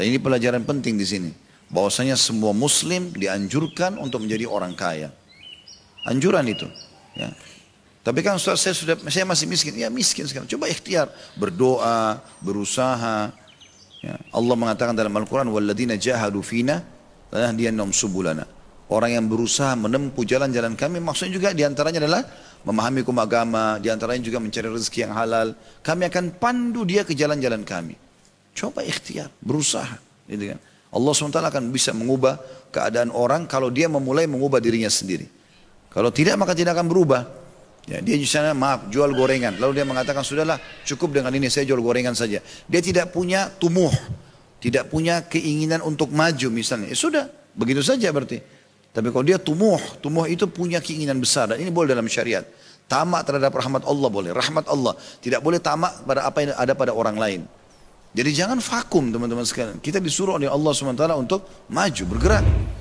Dan ini pelajaran penting di sini. Bahwasanya semua muslim dianjurkan untuk menjadi orang kaya. Anjuran itu. Ya. Tapi kan saya sudah saya masih miskin. Ya miskin sekarang. Coba ikhtiar, berdoa, berusaha. Ya. Allah mengatakan dalam Al-Qur'an "Walladina jahadu fina dia nom subulana. Orang yang berusaha menempuh jalan-jalan kami maksudnya juga diantaranya adalah memahami hukum agama, diantaranya juga mencari rezeki yang halal. Kami akan pandu dia ke jalan-jalan kami. Coba ikhtiar, berusaha. Gitu kan. Allah SWT akan bisa mengubah keadaan orang kalau dia memulai mengubah dirinya sendiri. Kalau tidak maka tidak akan berubah. Ya, dia misalnya maaf jual gorengan. Lalu dia mengatakan sudahlah cukup dengan ini saya jual gorengan saja. Dia tidak punya tumuh, tidak punya keinginan untuk maju misalnya. Ya, sudah begitu saja berarti. Tapi kalau dia tumuh, tumuh itu punya keinginan besar dan ini boleh dalam syariat. Tamak terhadap rahmat Allah boleh, rahmat Allah. Tidak boleh tamak pada apa yang ada pada orang lain. Jadi jangan vakum teman-teman sekalian. Kita disuruh oleh Allah SWT untuk maju, bergerak.